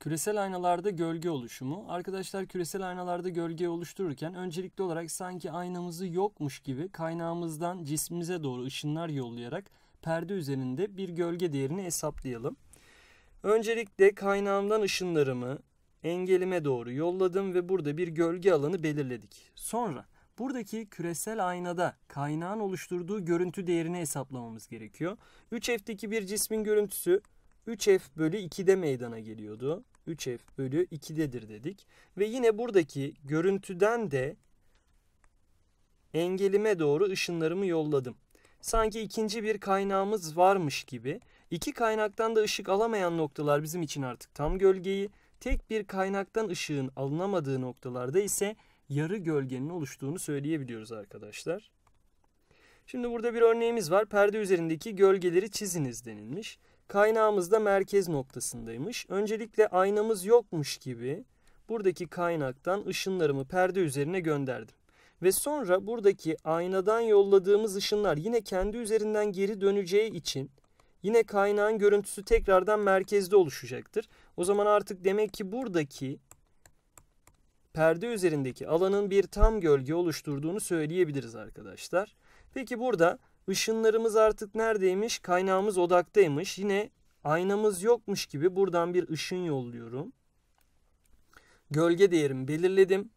Küresel aynalarda gölge oluşumu. Arkadaşlar küresel aynalarda gölge oluştururken öncelikli olarak sanki aynamızı yokmuş gibi kaynağımızdan cismimize doğru ışınlar yollayarak perde üzerinde bir gölge değerini hesaplayalım. Öncelikle kaynağımdan ışınlarımı engelime doğru yolladım ve burada bir gölge alanı belirledik. Sonra buradaki küresel aynada kaynağın oluşturduğu görüntü değerini hesaplamamız gerekiyor. 3F'deki bir cismin görüntüsü 3F bölü 2'de meydana geliyordu. 3f bölü 2'dedir dedik. Ve yine buradaki görüntüden de engelime doğru ışınlarımı yolladım. Sanki ikinci bir kaynağımız varmış gibi. İki kaynaktan da ışık alamayan noktalar bizim için artık tam gölgeyi, tek bir kaynaktan ışığın alınamadığı noktalarda ise yarı gölgenin oluştuğunu söyleyebiliyoruz arkadaşlar. Şimdi burada bir örneğimiz var. Perde üzerindeki gölgeleri çiziniz denilmiş. Kaynağımız da merkez noktasındaymış. Öncelikle aynamız yokmuş gibi buradaki kaynaktan ışınlarımı perde üzerine gönderdim. Ve sonra buradaki aynadan yolladığımız ışınlar yine kendi üzerinden geri döneceği için yine kaynağın görüntüsü tekrardan merkezde oluşacaktır. O zaman artık demek ki buradaki perde üzerindeki alanın bir tam gölge oluşturduğunu söyleyebiliriz arkadaşlar. Peki burada Işınlarımız artık neredeymiş? Kaynağımız odaktaymış. Yine aynamız yokmuş gibi buradan bir ışın yolluyorum. Gölge değerimi belirledim.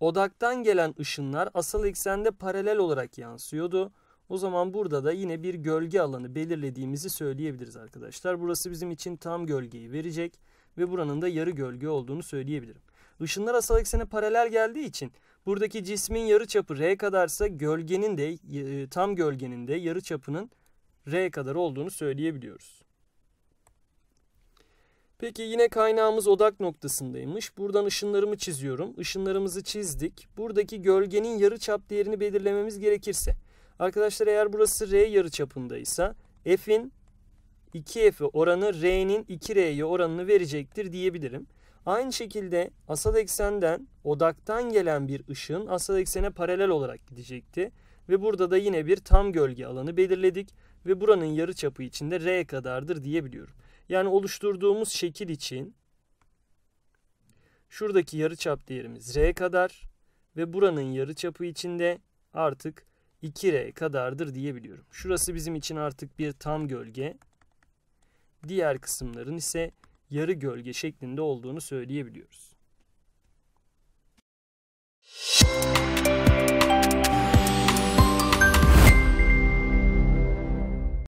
Odaktan gelen ışınlar asıl eksende paralel olarak yansıyordu. O zaman burada da yine bir gölge alanı belirlediğimizi söyleyebiliriz arkadaşlar. Burası bizim için tam gölgeyi verecek ve buranın da yarı gölge olduğunu söyleyebilirim. Işınlar asal eksene paralel geldiği için buradaki cismin yarı çapı R kadarsa gölgenin de e, tam gölgenin de yarı çapının R kadar olduğunu söyleyebiliyoruz. Peki yine kaynağımız odak noktasındaymış. Buradan ışınlarımı çiziyorum. Işınlarımızı çizdik. Buradaki gölgenin yarı çap değerini belirlememiz gerekirse. Arkadaşlar eğer burası R yarı çapındaysa F'in 2 f oranı R'nin 2R'ye oranını verecektir diyebilirim. Aynı şekilde asal eksenden odaktan gelen bir ışığın asal eksene paralel olarak gidecekti. Ve burada da yine bir tam gölge alanı belirledik ve buranın yarı çapı içinde R kadardır diyebiliyorum. Yani oluşturduğumuz şekil için şuradaki yarı çap değerimiz R kadar ve buranın yarı çapı içinde artık 2R kadardır diyebiliyorum. Şurası bizim için artık bir tam gölge. Diğer kısımların ise yarı gölge şeklinde olduğunu söyleyebiliyoruz. Müzik